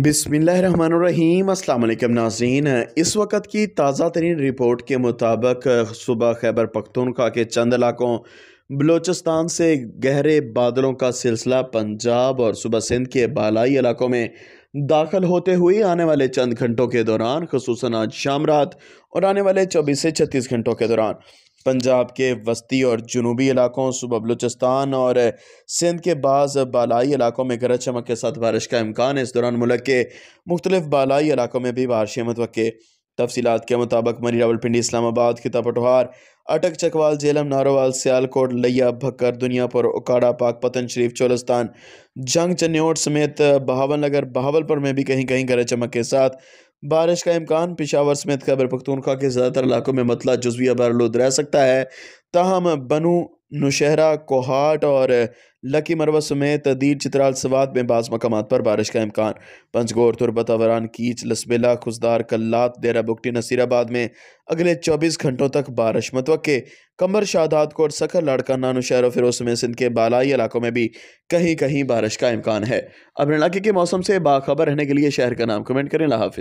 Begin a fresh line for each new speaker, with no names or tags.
बिसमीम अल्लाम नाजीन इस वक्त की ताज़ा तरीन रिपोर्ट के मुताबिक सुबह खैबर पख्तूनखा के चंद इलाकों बलूचिस्तान से गहरे बादलों का सिलसिला पंजाब और सुबह सिंध के बालाई इलाकों में दाखिल होते हुए आने वाले चंद घंटों के दौरान खसूस आज शाम रात और आने वाले चौबीस से छत्तीस घंटों के दौरान पंजाब के वस्ती और जनूबी इलाकों सुबह बलूचिस्तान और सिंध के बाद बालाई इलाकों में गरज चमक के साथ बारिश का इम्कान है इस दौरान मुल्क के मुख्तलिफ बालाई इलाकों में भी बारिशें मतवक़ तफसीत के मुताबिक मरी रावलपिंडी इस्लामाबाद खिता पटोहार अटक चकवाल झेलम नारोवाल सियालकोट लिया भक्कर दुनियापुर उकाड़ा पाक पतन शरीफ चोलस्तान जंग चन्योट समेत बहावल नगर बहावलपुर में भी कहीं कहीं गरज चमक के साथ बारिश का इम्कान पिशावर समेत खैबर पख्तूनख्वा के ज़्यादातर इलाकों में मतला जजविया बरलूद रह सकता है ताहम बनु नुशहरा कोहाट और लकी मरवा समेत दीर चित्राल सवात में बाज़ मकाम पर बारिश का इम्कान पंचगोर तुरबता कीच लसबेला खुशदार कल्लात देरा बुकटी नसीराबाद में अगले चौबीस घंटों तक बारिश मतव कमर शादात कोट सखर लाड़का नानो शहर फिरोज समेत सिंध के बालाई इलाकों में भी कहीं कहीं बारिश का इम्कान है अपने इलाके के मौसम से बाखबर रहने के लिए शहर का नाम कमेंट करें लाहाफिज